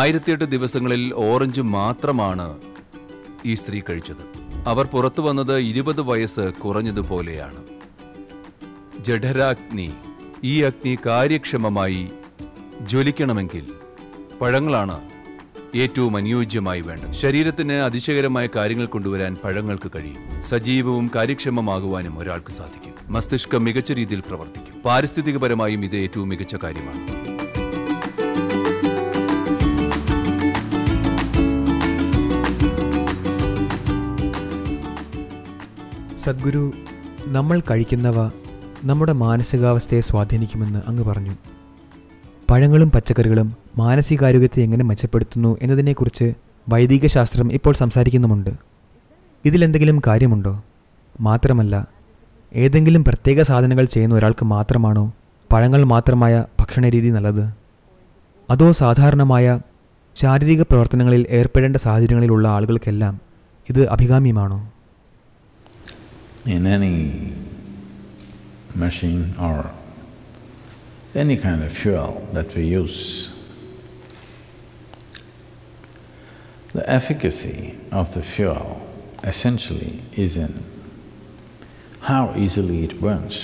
ആയിരത്തിയെട്ട് ദിവസങ്ങളിൽ ഓറഞ്ച് മാത്രമാണ് ഈ സ്ത്രീ കഴിച്ചത് അവർ പുറത്തു വന്നത് ഇരുപത് വയസ്സ് കുറഞ്ഞതുപോലെയാണ് ജഠരാഗ്നി ഈ അഗ്നി കാര്യക്ഷമമായി ജ്വലിക്കണമെങ്കിൽ പഴങ്ങളാണ് ഏറ്റവും അനുയോജ്യമായി വേണ്ടത് ശരീരത്തിന് അതിശയകരമായ കാര്യങ്ങൾ കൊണ്ടുവരാൻ പഴങ്ങൾക്ക് കഴിയും സജീവവും കാര്യക്ഷമമാകുവാനും ഒരാൾക്ക് സാധിക്കും മസ്തിഷ്കം മികച്ച രീതിയിൽ പ്രവർത്തിക്കും പാരിസ്ഥിതികപരമായും ഇത് ഏറ്റവും മികച്ച കാര്യമാണ് സദ്ഗുരു നമ്മൾ കഴിക്കുന്നവ നമ്മുടെ മാനസികാവസ്ഥയെ സ്വാധീനിക്കുമെന്ന് അങ്ങ് പറഞ്ഞു പഴങ്ങളും പച്ചക്കറികളും മാനസികാരോഗ്യത്തെ എങ്ങനെ മെച്ചപ്പെടുത്തുന്നു എന്നതിനെക്കുറിച്ച് വൈദിക ശാസ്ത്രം ഇപ്പോൾ സംസാരിക്കുന്നുമുണ്ട് ഇതിലെന്തെങ്കിലും കാര്യമുണ്ടോ മാത്രമല്ല ഏതെങ്കിലും പ്രത്യേക സാധനങ്ങൾ ചെയ്യുന്ന ഒരാൾക്ക് മാത്രമാണോ പഴങ്ങൾ മാത്രമായ ഭക്ഷണരീതി നല്ലത് അതോ സാധാരണമായ ശാരീരിക പ്രവർത്തനങ്ങളിൽ ഏർപ്പെടേണ്ട സാഹചര്യങ്ങളിലുള്ള ആളുകൾക്കെല്ലാം ഇത് അഭികാമ്യമാണോ in any machine or any kind of fuel that we use. The efficacy of the fuel essentially is in how easily it burns.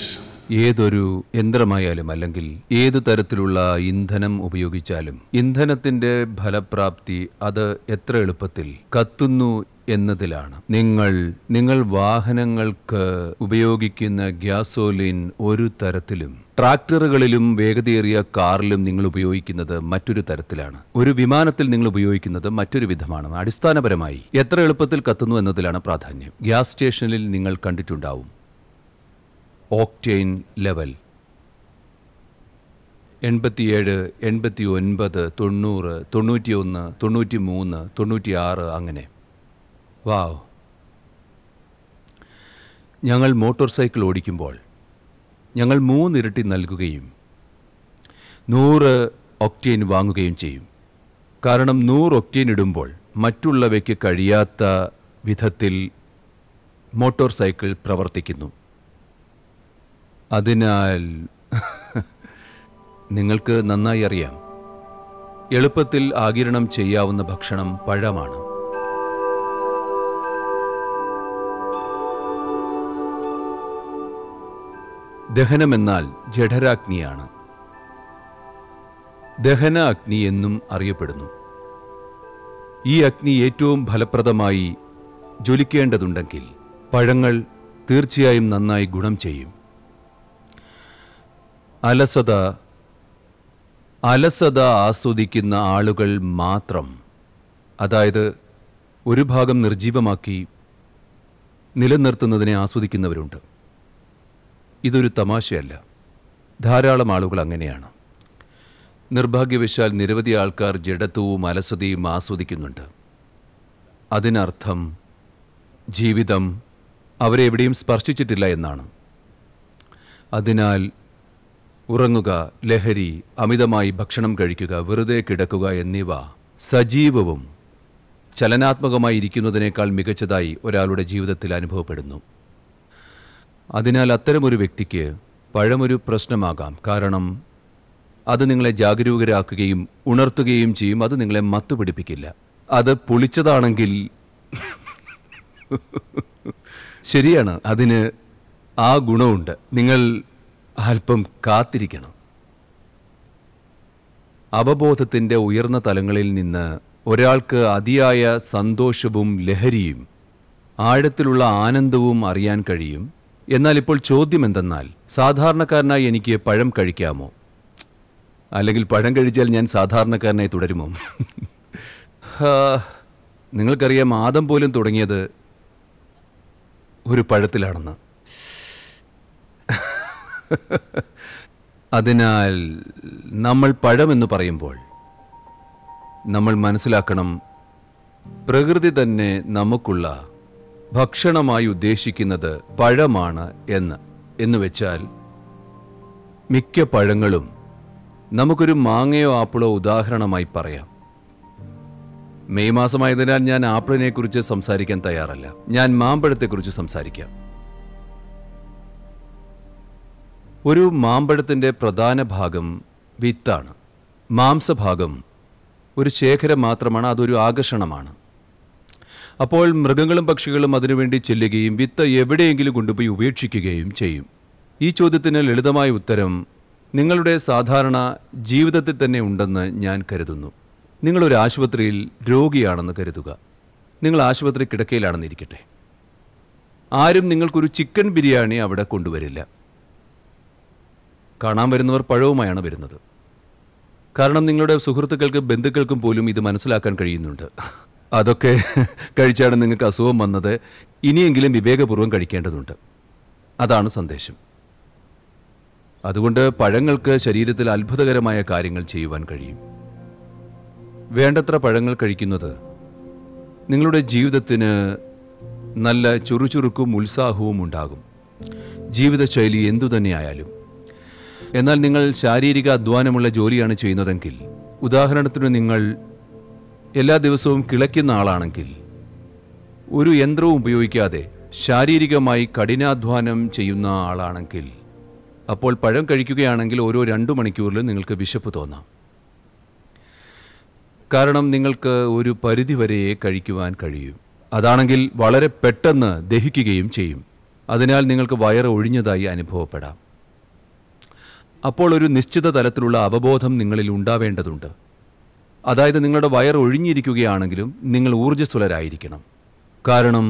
ഏതൊരു യന്ത്രമായാലും അല്ലെങ്കിൽ ഏത് തരത്തിലുള്ള ഇന്ധനം ഉപയോഗിച്ചാലും ഇന്ധനത്തിന്റെ ഫലപ്രാപ്തി അത് എത്ര എളുപ്പത്തിൽ കത്തുന്നു എന്നതിലാണ് നിങ്ങൾ നിങ്ങൾ വാഹനങ്ങൾക്ക് ഉപയോഗിക്കുന്ന ഗ്യാസോലിൻ ഒരു തരത്തിലും ട്രാക്ടറുകളിലും വേഗതയേറിയ കാറിലും നിങ്ങൾ ഉപയോഗിക്കുന്നത് മറ്റൊരു തരത്തിലാണ് ഒരു വിമാനത്തിൽ നിങ്ങൾ ഉപയോഗിക്കുന്നത് മറ്റൊരു വിധമാണ് അടിസ്ഥാനപരമായി എത്ര എളുപ്പത്തിൽ കത്തുന്നു എന്നതിലാണ് പ്രാധാന്യം ഗ്യാസ് സ്റ്റേഷനിൽ നിങ്ങൾ കണ്ടിട്ടുണ്ടാവും ഓക്ടെയിൻ ലെവൽ എൺപത്തിയേഴ് എൺപത്തി ഒൻപത് തൊണ്ണൂറ് തൊണ്ണൂറ്റിയൊന്ന് തൊണ്ണൂറ്റി മൂന്ന് തൊണ്ണൂറ്റിയാറ് അങ്ങനെ വാവ് ഞങ്ങൾ മോട്ടോർ സൈക്കിൾ ഓടിക്കുമ്പോൾ ഞങ്ങൾ മൂന്നിരട്ടി നൽകുകയും നൂറ് ഒക്ടേൻ വാങ്ങുകയും ചെയ്യും കാരണം നൂറ് ഒക്ടേൻ ഇടുമ്പോൾ മറ്റുള്ളവയ്ക്ക് കഴിയാത്ത വിധത്തിൽ മോട്ടോർ സൈക്കിൾ പ്രവർത്തിക്കുന്നു അതിനാൽ നിങ്ങൾക്ക് നന്നായി അറിയാം എളുപ്പത്തിൽ ആകിരണം ചെയ്യാവുന്ന ഭക്ഷണം പഴമാണ് ദഹനമെന്നാൽ ജഠരാഗ്നിയാണ് ദഹന അഗ്നി എന്നും അറിയപ്പെടുന്നു ഈ അഗ്നി ഏറ്റവും ഫലപ്രദമായി ജ്വലിക്കേണ്ടതുണ്ടെങ്കിൽ പഴങ്ങൾ തീർച്ചയായും നന്നായി ഗുണം ചെയ്യും അലസത അലസത ആസ്വദിക്കുന്ന ആളുകൾ മാത്രം അതായത് ഒരു ഭാഗം നിർജീവമാക്കി നിലനിർത്തുന്നതിനെ ആസ്വദിക്കുന്നവരുണ്ട് ഇതൊരു തമാശയല്ല ധാരാളം ആളുകൾ അങ്ങനെയാണ് നിർഭാഗ്യവശാൽ നിരവധി ആൾക്കാർ ജഡത്വവും അലസതയും ആസ്വദിക്കുന്നുണ്ട് അതിനർത്ഥം ജീവിതം അവരെ എവിടെയും സ്പർശിച്ചിട്ടില്ല എന്നാണ് അതിനാൽ ഉറങ്ങുക ലഹരി അമിതമായി ഭക്ഷണം കഴിക്കുക വെറുതെ കിടക്കുക എന്നിവ സജീവവും ചലനാത്മകമായി ഇരിക്കുന്നതിനേക്കാൾ മികച്ചതായി ഒരാളുടെ ജീവിതത്തിൽ അനുഭവപ്പെടുന്നു അതിനാൽ അത്തരമൊരു വ്യക്തിക്ക് പഴമൊരു പ്രശ്നമാകാം കാരണം അത് നിങ്ങളെ ജാഗരൂകരാക്കുകയും ഉണർത്തുകയും ചെയ്യും അത് നിങ്ങളെ മത്തുപിടിപ്പിക്കില്ല അത് പൊളിച്ചതാണെങ്കിൽ ശരിയാണ് അതിന് ആ ഗുണമുണ്ട് നിങ്ങൾ അല്പം കാത്തിരിക്കണം അവബോധത്തിൻ്റെ ഉയർന്ന തലങ്ങളിൽ നിന്ന് ഒരാൾക്ക് അതിയായ സന്തോഷവും ലഹരിയും ആഴത്തിലുള്ള ആനന്ദവും അറിയാൻ കഴിയും എന്നാൽ ഇപ്പോൾ ചോദ്യം എന്തെന്നാൽ സാധാരണക്കാരനായി എനിക്ക് പഴം കഴിക്കാമോ അല്ലെങ്കിൽ പഴം കഴിച്ചാൽ ഞാൻ സാധാരണക്കാരനായി തുടരുമോ നിങ്ങൾക്കറിയാം ആദം പോലും തുടങ്ങിയത് ഒരു പഴത്തിലാണെന്ന് അതിനാൽ നമ്മൾ പഴമെന്ന് പറയുമ്പോൾ നമ്മൾ മനസ്സിലാക്കണം പ്രകൃതി തന്നെ നമുക്കുള്ള ഭക്ഷണമായി ഉദ്ദേശിക്കുന്നത് പഴമാണ് എന്ന് എന്നുവെച്ചാൽ മിക്ക പഴങ്ങളും നമുക്കൊരു മാങ്ങയോ ആപ്പിളോ ഉദാഹരണമായി പറയാം മെയ് മാസമായതിനാൽ ഞാൻ ആപ്പിളിനെക്കുറിച്ച് സംസാരിക്കാൻ തയ്യാറല്ല ഞാൻ മാമ്പഴത്തെക്കുറിച്ച് സംസാരിക്കാം ഒരു മാമ്പഴത്തിൻ്റെ പ്രധാന ഭാഗം വിത്താണ് മാംസഭാഗം ഒരു ശേഖരം മാത്രമാണ് അതൊരു ആകർഷണമാണ് അപ്പോൾ മൃഗങ്ങളും പക്ഷികളും അതിനുവേണ്ടി ചെല്ലുകയും വിത്ത് എവിടെയെങ്കിലും കൊണ്ടുപോയി ഉപേക്ഷിക്കുകയും ചെയ്യും ഈ ചോദ്യത്തിന് ലളിതമായ ഉത്തരം നിങ്ങളുടെ സാധാരണ ജീവിതത്തിൽ തന്നെ ഉണ്ടെന്ന് ഞാൻ കരുതുന്നു നിങ്ങളൊരു ആശുപത്രിയിൽ രോഗിയാണെന്ന് കരുതുക നിങ്ങൾ ആശുപത്രി കിടക്കയിലാണെന്നിരിക്കട്ടെ ആരും നിങ്ങൾക്കൊരു ചിക്കൻ ബിരിയാണി അവിടെ കൊണ്ടുവരില്ല കാണാൻ വരുന്നവർ പഴവുമായാണ് വരുന്നത് കാരണം നിങ്ങളുടെ സുഹൃത്തുക്കൾക്കും ബന്ധുക്കൾക്കും പോലും ഇത് മനസ്സിലാക്കാൻ കഴിയുന്നുണ്ട് അതൊക്കെ കഴിച്ചാണ് നിങ്ങൾക്ക് അസുഖം വന്നത് ഇനിയെങ്കിലും വിവേകപൂർവ്വം കഴിക്കേണ്ടതുണ്ട് അതാണ് സന്ദേശം അതുകൊണ്ട് പഴങ്ങൾക്ക് ശരീരത്തിൽ അത്ഭുതകരമായ കാര്യങ്ങൾ ചെയ്യുവാൻ കഴിയും വേണ്ടത്ര പഴങ്ങൾ കഴിക്കുന്നത് നിങ്ങളുടെ ജീവിതത്തിന് നല്ല ചുറുചുറുക്കും ഉത്സാഹവും ഉണ്ടാകും ജീവിതശൈലി എന്തു തന്നെയായാലും എന്നാൽ നിങ്ങൾ ശാരീരിക അധ്വാനമുള്ള ജോലിയാണ് ചെയ്യുന്നതെങ്കിൽ ഉദാഹരണത്തിന് നിങ്ങൾ എല്ലാ ദിവസവും കിളയ്ക്കുന്ന ആളാണെങ്കിൽ ഒരു യന്ത്രവും ഉപയോഗിക്കാതെ ശാരീരികമായി കഠിനാധ്വാനം ചെയ്യുന്ന ആളാണെങ്കിൽ അപ്പോൾ പഴം കഴിക്കുകയാണെങ്കിൽ ഓരോ രണ്ടു മണിക്കൂറിലും നിങ്ങൾക്ക് വിശപ്പ് തോന്നാം കാരണം നിങ്ങൾക്ക് ഒരു പരിധിവരെയേ കഴിക്കുവാൻ കഴിയും അതാണെങ്കിൽ വളരെ പെട്ടെന്ന് ദഹിക്കുകയും ചെയ്യും അതിനാൽ നിങ്ങൾക്ക് വയറ് ഒഴിഞ്ഞതായി അനുഭവപ്പെടാം അപ്പോൾ ഒരു നിശ്ചിത തലത്തിലുള്ള അവബോധം നിങ്ങളിൽ ഉണ്ടാവേണ്ടതുണ്ട് അതായത് നിങ്ങളുടെ വയർ ഒഴിഞ്ഞിരിക്കുകയാണെങ്കിലും നിങ്ങൾ ഊർജ്ജസ്വലരായിരിക്കണം കാരണം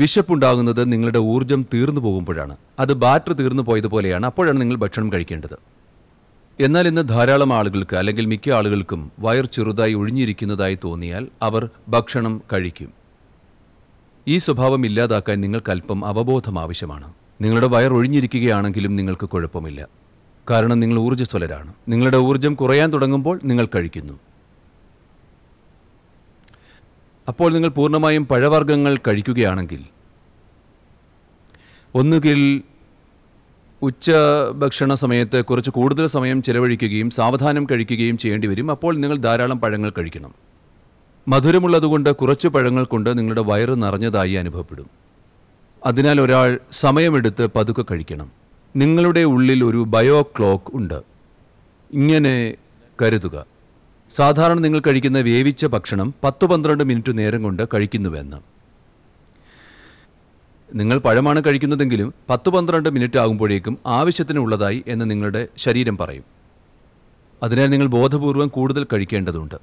വിശപ്പുണ്ടാകുന്നത് നിങ്ങളുടെ ഊർജ്ജം തീർന്നു പോകുമ്പോഴാണ് അത് ബാറ്ററി തീർന്നു പോയതുപോലെയാണ് അപ്പോഴാണ് നിങ്ങൾ ഭക്ഷണം കഴിക്കേണ്ടത് എന്നാൽ ഇന്ന് ധാരാളം ആളുകൾക്ക് അല്ലെങ്കിൽ മിക്ക ആളുകൾക്കും വയർ ചെറുതായി ഒഴിഞ്ഞിരിക്കുന്നതായി തോന്നിയാൽ അവർ ഭക്ഷണം കഴിക്കും ഈ സ്വഭാവം ഇല്ലാതാക്കാൻ നിങ്ങൾക്കല്പം അവബോധം ആവശ്യമാണ് നിങ്ങളുടെ വയർ ഒഴിഞ്ഞിരിക്കുകയാണെങ്കിലും നിങ്ങൾക്ക് കുഴപ്പമില്ല കാരണം നിങ്ങൾ ഊർജ്ജസ്വലരാണ് നിങ്ങളുടെ ഊർജ്ജം കുറയാൻ തുടങ്ങുമ്പോൾ നിങ്ങൾ കഴിക്കുന്നു അപ്പോൾ നിങ്ങൾ പൂർണ്ണമായും പഴവർഗ്ഗങ്ങൾ കഴിക്കുകയാണെങ്കിൽ ഒന്നുകിൽ ഉച്ച ഭക്ഷണ സമയത്ത് കുറച്ച് കൂടുതൽ സമയം ചിലവഴിക്കുകയും സാവധാനം കഴിക്കുകയും ചെയ്യേണ്ടി വരും അപ്പോൾ നിങ്ങൾ ധാരാളം പഴങ്ങൾ കഴിക്കണം മധുരമുള്ളതുകൊണ്ട് കുറച്ച് പഴങ്ങൾ കൊണ്ട് നിങ്ങളുടെ വയറ് നിറഞ്ഞതായി അനുഭവപ്പെടും അതിനാൽ ഒരാൾ സമയമെടുത്ത് പതുക്കെ കഴിക്കണം നിങ്ങളുടെ ഉള്ളിൽ ഒരു ബയോ ക്ലോക്ക് ഉണ്ട് ഇങ്ങനെ കരുതുക സാധാരണ നിങ്ങൾ കഴിക്കുന്ന വേവിച്ച ഭക്ഷണം പത്ത് പന്ത്രണ്ട് മിനിറ്റ് നേരം കൊണ്ട് കഴിക്കുന്നുവെന്ന് നിങ്ങൾ പഴമാണ് കഴിക്കുന്നതെങ്കിലും പത്ത് പന്ത്രണ്ട് മിനിറ്റ് ആകുമ്പോഴേക്കും ആവശ്യത്തിനുള്ളതായി എന്ന് നിങ്ങളുടെ ശരീരം പറയും അതിനാൽ നിങ്ങൾ ബോധപൂർവം കൂടുതൽ കഴിക്കേണ്ടതുണ്ട്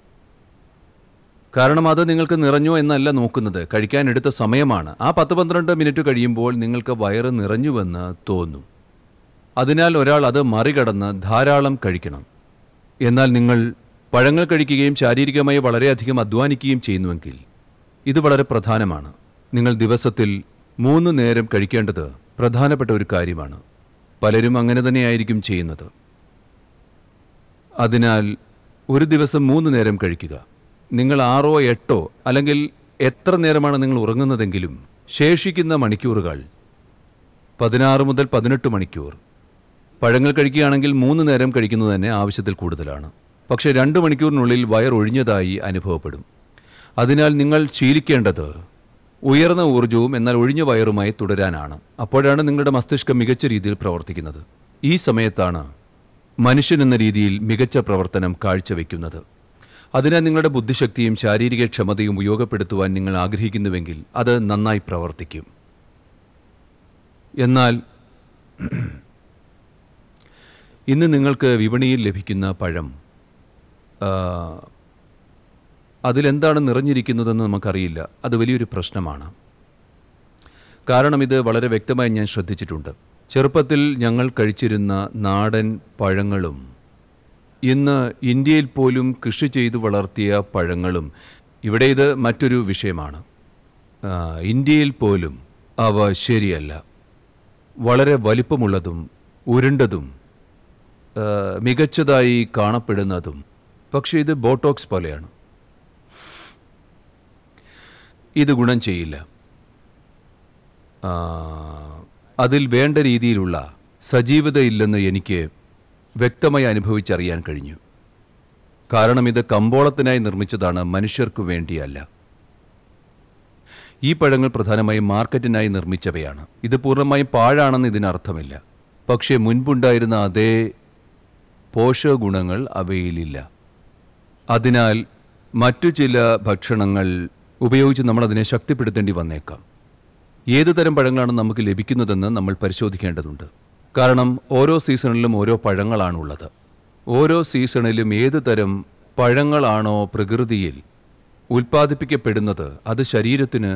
കാരണം അത് നിങ്ങൾക്ക് നിറഞ്ഞോ എന്നല്ല നോക്കുന്നത് കഴിക്കാൻ എടുത്ത സമയമാണ് ആ പത്ത് പന്ത്രണ്ട് മിനിറ്റ് കഴിയുമ്പോൾ നിങ്ങൾക്ക് വയറ് നിറഞ്ഞുവെന്ന് തോന്നും അതിനാൽ ഒരാൾ അത് മറികടന്ന് ധാരാളം കഴിക്കണം എന്നാൽ നിങ്ങൾ പഴങ്ങൾ കഴിക്കുകയും ശാരീരികമായി വളരെയധികം അധ്വാനിക്കുകയും ചെയ്യുന്നുവെങ്കിൽ ഇത് വളരെ പ്രധാനമാണ് നിങ്ങൾ ദിവസത്തിൽ മൂന്ന് നേരം കഴിക്കേണ്ടത് പ്രധാനപ്പെട്ട ഒരു കാര്യമാണ് പലരും അങ്ങനെ തന്നെയായിരിക്കും ചെയ്യുന്നത് അതിനാൽ ഒരു ദിവസം മൂന്ന് നേരം കഴിക്കുക നിങ്ങൾ ആറോ എട്ടോ അല്ലെങ്കിൽ എത്ര നേരമാണ് നിങ്ങൾ ഉറങ്ങുന്നതെങ്കിലും ശേഷിക്കുന്ന മണിക്കൂറുകൾ പതിനാറ് മുതൽ പതിനെട്ട് മണിക്കൂർ പഴങ്ങൾ കഴിക്കുകയാണെങ്കിൽ മൂന്ന് നേരം കഴിക്കുന്നത് തന്നെ ആവശ്യത്തിൽ കൂടുതലാണ് പക്ഷേ രണ്ട് മണിക്കൂറിനുള്ളിൽ വയറൊഴിഞ്ഞതായി അനുഭവപ്പെടും അതിനാൽ നിങ്ങൾ ശീലിക്കേണ്ടത് ഉയർന്ന ഊർജവും എന്നാൽ ഒഴിഞ്ഞ വയറുമായി തുടരാനാണ് അപ്പോഴാണ് നിങ്ങളുടെ മസ്തിഷ്കം മികച്ച രീതിയിൽ പ്രവർത്തിക്കുന്നത് ഈ സമയത്താണ് മനുഷ്യൻ എന്ന രീതിയിൽ മികച്ച പ്രവർത്തനം കാഴ്ചവെക്കുന്നത് അതിനാൽ നിങ്ങളുടെ ബുദ്ധിശക്തിയും ശാരീരിക ക്ഷമതയും ഉപയോഗപ്പെടുത്തുവാൻ നിങ്ങൾ ആഗ്രഹിക്കുന്നുവെങ്കിൽ അത് നന്നായി പ്രവർത്തിക്കും എന്നാൽ ഇന്ന് നിങ്ങൾക്ക് വിപണിയിൽ ലഭിക്കുന്ന പഴം അതിലെന്താണ് നിറഞ്ഞിരിക്കുന്നതെന്ന് നമുക്കറിയില്ല അത് വലിയൊരു പ്രശ്നമാണ് കാരണം ഇത് വളരെ വ്യക്തമായി ഞാൻ ശ്രദ്ധിച്ചിട്ടുണ്ട് ചെറുപ്പത്തിൽ ഞങ്ങൾ കഴിച്ചിരുന്ന നാടൻ പഴങ്ങളും ഇന്ന് ഇന്ത്യയിൽ പോലും കൃഷി ചെയ്തു വളർത്തിയ പഴങ്ങളും ഇവിടെ ഇത് മറ്റൊരു വിഷയമാണ് ഇന്ത്യയിൽ പോലും അവ ശരിയല്ല വളരെ വലിപ്പമുള്ളതും ഉരുണ്ടതും മികച്ചതായി കാണപ്പെടുന്നതും പക്ഷേ ഇത് ബോട്ടോക്സ് പോലെയാണ് ഇത് ഗുണം ചെയ്യില്ല അതിൽ വേണ്ട രീതിയിലുള്ള സജീവതയില്ലെന്ന് എനിക്ക് വ്യക്തമായി അനുഭവിച്ചറിയാൻ കഴിഞ്ഞു കാരണം ഇത് കമ്പോളത്തിനായി നിർമ്മിച്ചതാണ് മനുഷ്യർക്കു വേണ്ടിയല്ല ഈ പഴങ്ങൾ പ്രധാനമായും മാർക്കറ്റിനായി നിർമ്മിച്ചവയാണ് ഇത് പൂർണ്ണമായും പാഴാണെന്ന് ഇതിനർത്ഥമില്ല പക്ഷേ മുൻപുണ്ടായിരുന്ന അതേ പോഷകഗുണങ്ങൾ അവയിലില്ല അതിനാൽ മറ്റു ചില ഭക്ഷണങ്ങൾ ഉപയോഗിച്ച് നമ്മൾ അതിനെ ശക്തിപ്പെടുത്തേണ്ടി വന്നേക്കാം ഏതുതരം പഴങ്ങളാണ് നമുക്ക് ലഭിക്കുന്നതെന്ന് നമ്മൾ പരിശോധിക്കേണ്ടതുണ്ട് കാരണം ഓരോ സീസണിലും ഓരോ പഴങ്ങളാണുള്ളത് ഓരോ സീസണിലും ഏത് തരം പഴങ്ങളാണോ പ്രകൃതിയിൽ ഉൽപ്പാദിപ്പിക്കപ്പെടുന്നത് അത് ശരീരത്തിന്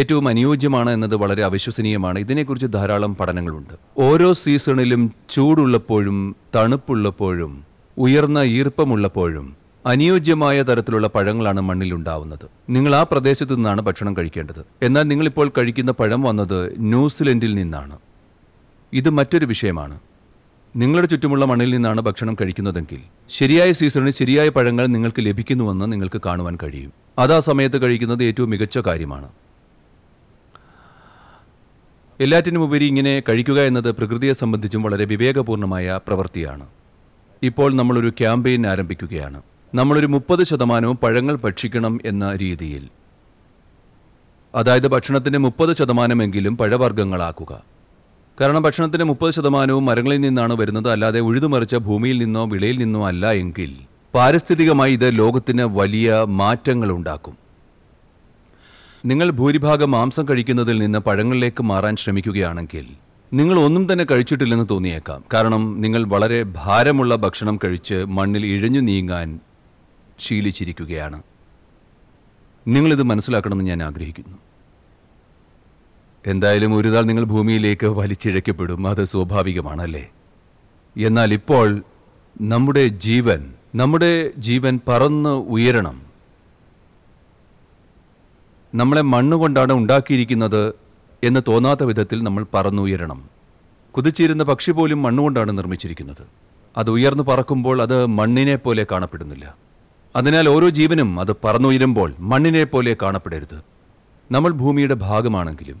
ഏറ്റവും അനുയോജ്യമാണ് എന്നത് വളരെ അവിശ്വസനീയമാണ് ഇതിനെക്കുറിച്ച് ധാരാളം പഠനങ്ങളുണ്ട് ഓരോ സീസണിലും ചൂടുള്ളപ്പോഴും തണുപ്പുള്ളപ്പോഴും ഉയർന്ന ഈർപ്പമുള്ളപ്പോഴും അനുയോജ്യമായ തരത്തിലുള്ള പഴങ്ങളാണ് മണ്ണിലുണ്ടാവുന്നത് നിങ്ങൾ ആ പ്രദേശത്തു നിന്നാണ് ഭക്ഷണം കഴിക്കേണ്ടത് എന്നാൽ നിങ്ങളിപ്പോൾ കഴിക്കുന്ന പഴം വന്നത് ന്യൂസിലൻഡിൽ നിന്നാണ് ഇത് മറ്റൊരു വിഷയമാണ് നിങ്ങളുടെ ചുറ്റുമുള്ള മണ്ണിൽ നിന്നാണ് ഭക്ഷണം കഴിക്കുന്നതെങ്കിൽ ശരിയായ സീസണിൽ ശരിയായ പഴങ്ങൾ നിങ്ങൾക്ക് ലഭിക്കുന്നുവെന്ന് നിങ്ങൾക്ക് കാണുവാൻ കഴിയും അത് ആ സമയത്ത് കഴിക്കുന്നത് ഏറ്റവും മികച്ച കാര്യമാണ് ഉപരി ഇങ്ങനെ കഴിക്കുക എന്നത് പ്രകൃതിയെ സംബന്ധിച്ചും വളരെ വിവേകപൂർണമായ പ്രവൃത്തിയാണ് ഇപ്പോൾ നമ്മളൊരു ക്യാമ്പയിൻ ആരംഭിക്കുകയാണ് നമ്മളൊരു മുപ്പത് ശതമാനവും പഴങ്ങൾ ഭക്ഷിക്കണം എന്ന രീതിയിൽ അതായത് ഭക്ഷണത്തിൻ്റെ മുപ്പത് ശതമാനമെങ്കിലും പഴവർഗ്ഗങ്ങളാക്കുക കാരണം ഭക്ഷണത്തിൻ്റെ മുപ്പത് ശതമാനവും മരങ്ങളിൽ നിന്നാണ് വരുന്നത് അല്ലാതെ ഉഴുതുമറിച്ച ഭൂമിയിൽ നിന്നോ വിളയിൽ നിന്നോ അല്ല എങ്കിൽ പാരിസ്ഥിതികമായി ഇത് ലോകത്തിന് വലിയ മാറ്റങ്ങൾ ഉണ്ടാക്കും നിങ്ങൾ ഭൂരിഭാഗം മാംസം കഴിക്കുന്നതിൽ നിന്ന് പഴങ്ങളിലേക്ക് മാറാൻ ശ്രമിക്കുകയാണെങ്കിൽ നിങ്ങൾ ഒന്നും തന്നെ കഴിച്ചിട്ടില്ലെന്ന് തോന്നിയേക്കാം കാരണം നിങ്ങൾ വളരെ ഭാരമുള്ള ഭക്ഷണം കഴിച്ച് മണ്ണിൽ ഇഴഞ്ഞു നീങ്ങാൻ ശീലിച്ചിരിക്കുകയാണ് നിങ്ങളിത് മനസ്സിലാക്കണമെന്ന് ഞാൻ ആഗ്രഹിക്കുന്നു എന്തായാലും ഒരു നാൾ നിങ്ങൾ ഭൂമിയിലേക്ക് വലിച്ചിഴക്കപ്പെടും അത് സ്വാഭാവികമാണ് അല്ലേ എന്നാൽ ഇപ്പോൾ നമ്മുടെ ജീവൻ നമ്മുടെ ജീവൻ പറന്ന് ഉയരണം നമ്മളെ മണ്ണുകൊണ്ടാണ് ഉണ്ടാക്കിയിരിക്കുന്നത് എന്ന് തോന്നാത്ത വിധത്തിൽ നമ്മൾ പറന്നുയരണം കുതിച്ചിരുന്ന പക്ഷി പോലും മണ്ണുകൊണ്ടാണ് നിർമ്മിച്ചിരിക്കുന്നത് അത് ഉയർന്നു പറക്കുമ്പോൾ അത് മണ്ണിനെ പോലെ കാണപ്പെടുന്നില്ല അതിനാൽ ഓരോ ജീവനും അത് പറന്നുയരുമ്പോൾ മണ്ണിനെ പോലെ കാണപ്പെടരുത് നമ്മൾ ഭൂമിയുടെ ഭാഗമാണെങ്കിലും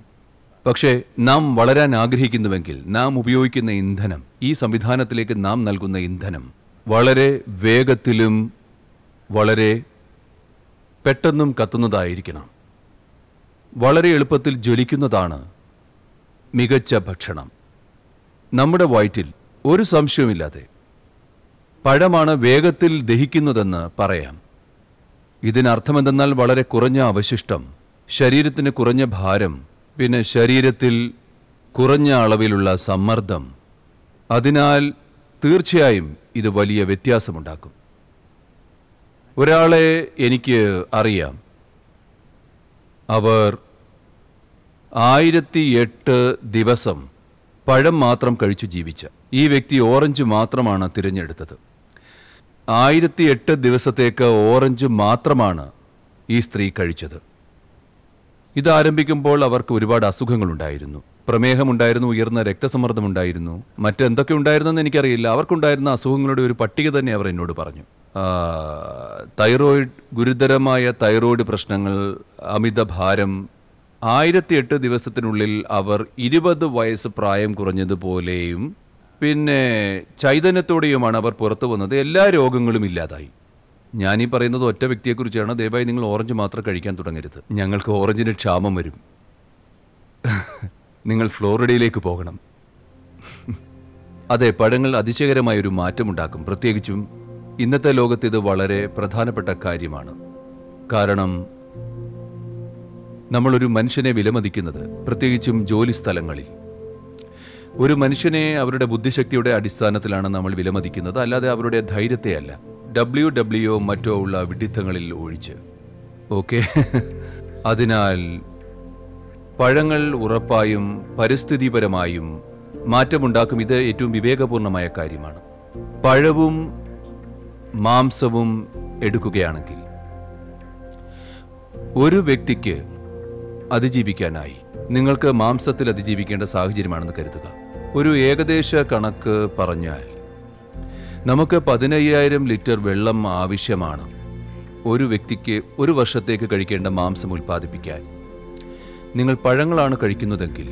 പക്ഷേ നാം വളരാൻ ആഗ്രഹിക്കുന്നുവെങ്കിൽ നാം ഉപയോഗിക്കുന്ന ഇന്ധനം ഈ സംവിധാനത്തിലേക്ക് നാം നൽകുന്ന ഇന്ധനം വളരെ വേഗത്തിലും വളരെ പെട്ടെന്നും കത്തുന്നതായിരിക്കണം വളരെ എളുപ്പത്തിൽ ജ്വലിക്കുന്നതാണ് മികച്ച ഭക്ഷണം നമ്മുടെ വയറ്റിൽ ഒരു സംശയവുമില്ലാതെ പഴമാണ് വേഗത്തിൽ ദഹിക്കുന്നതെന്ന് പറയാം ഇതിനർത്ഥമെന്തെന്നാൽ വളരെ കുറഞ്ഞ അവശിഷ്ടം ശരീരത്തിന് കുറഞ്ഞ ഭാരം പിന്നെ ശരീരത്തിൽ കുറഞ്ഞ അളവിലുള്ള സമ്മർദ്ദം അതിനാൽ തീർച്ചയായും ഇത് വലിയ വ്യത്യാസമുണ്ടാക്കും ഒരാളെ എനിക്ക് അറിയാം അവർ ആയിരത്തി എട്ട് ദിവസം പഴം മാത്രം കഴിച്ചു ജീവിച്ച ഈ വ്യക്തി ഓറഞ്ച് മാത്രമാണ് തിരഞ്ഞെടുത്തത് ആയിരത്തി എട്ട് ദിവസത്തേക്ക് ഓറഞ്ച് മാത്രമാണ് ഈ സ്ത്രീ കഴിച്ചത് ഇതാരംഭിക്കുമ്പോൾ അവർക്ക് ഒരുപാട് അസുഖങ്ങളുണ്ടായിരുന്നു പ്രമേഹമുണ്ടായിരുന്നു ഉയർന്ന രക്തസമ്മർദ്ദമുണ്ടായിരുന്നു മറ്റെന്തൊക്കെ ഉണ്ടായിരുന്നെന്ന് എനിക്കറിയില്ല അവർക്കുണ്ടായിരുന്ന അസുഖങ്ങളുടെ ഒരു പട്ടിക തന്നെ അവർ എന്നോട് പറഞ്ഞു തൈറോയിഡ് ഗുരുതരമായ തൈറോയിഡ് പ്രശ്നങ്ങൾ അമിതഭാരം ആയിരത്തി എട്ട് ദിവസത്തിനുള്ളിൽ അവർ ഇരുപത് വയസ്സ് പ്രായം കുറഞ്ഞതുപോലെയും പിന്നെ ചൈതന്യത്തോടെയുമാണ് അവർ പുറത്തു വന്നത് എല്ലാ രോഗങ്ങളും ഇല്ലാതായി ഞാനീ പറയുന്നത് ഒറ്റ വ്യക്തിയെക്കുറിച്ചാണ് ദയവായി നിങ്ങൾ ഓറഞ്ച് മാത്രം കഴിക്കാൻ തുടങ്ങരുത് ഞങ്ങൾക്ക് ഓറഞ്ചിന് ക്ഷാമം വരും നിങ്ങൾ ഫ്ലോറിഡയിലേക്ക് പോകണം അതെ പഴങ്ങൾ അതിശയകരമായ ഒരു മാറ്റമുണ്ടാക്കും പ്രത്യേകിച്ചും ഇന്നത്തെ ലോകത്ത് ഇത് വളരെ പ്രധാനപ്പെട്ട കാര്യമാണ് കാരണം നമ്മളൊരു മനുഷ്യനെ വിലമതിക്കുന്നത് പ്രത്യേകിച്ചും ജോലി സ്ഥലങ്ങളിൽ ഒരു മനുഷ്യനെ അവരുടെ ബുദ്ധിശക്തിയുടെ അടിസ്ഥാനത്തിലാണ് നമ്മൾ വിലമതിക്കുന്നത് അല്ലാതെ അവരുടെ ധൈര്യത്തെയല്ല ഡബ്ല്യു ഡബ്ല്യു മറ്റോ ഉള്ള വിഡിത്തങ്ങളിൽ ഒഴിച്ച് ഓക്കെ അതിനാൽ പഴങ്ങൾ ഉറപ്പായും പരിസ്ഥിതിപരമായും മാറ്റമുണ്ടാക്കും ഇത് ഏറ്റവും വിവേകപൂർണമായ കാര്യമാണ് പഴവും മാംസവും എടുക്കുകയാണെങ്കിൽ ഒരു വ്യക്തിക്ക് അതിജീവിക്കാനായി നിങ്ങൾക്ക് മാംസത്തിൽ അതിജീവിക്കേണ്ട സാഹചര്യമാണെന്ന് കരുതുക ഒരു ഏകദേശ കണക്ക് പറഞ്ഞാൽ നമുക്ക് പതിനയ്യായിരം ലിറ്റർ വെള്ളം ആവശ്യമാണ് ഒരു വ്യക്തിക്ക് ഒരു വർഷത്തേക്ക് കഴിക്കേണ്ട മാംസം ഉൽപ്പാദിപ്പിക്കാൻ നിങ്ങൾ പഴങ്ങളാണ് കഴിക്കുന്നതെങ്കിൽ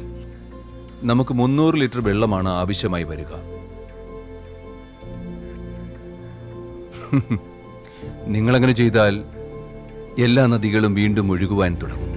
നമുക്ക് മുന്നൂറ് ലിറ്റർ വെള്ളമാണ് ആവശ്യമായി വരിക നിങ്ങളങ്ങനെ ചെയ്താൽ എല്ലാ നദികളും വീണ്ടും ഒഴുകുവാൻ തുടങ്ങും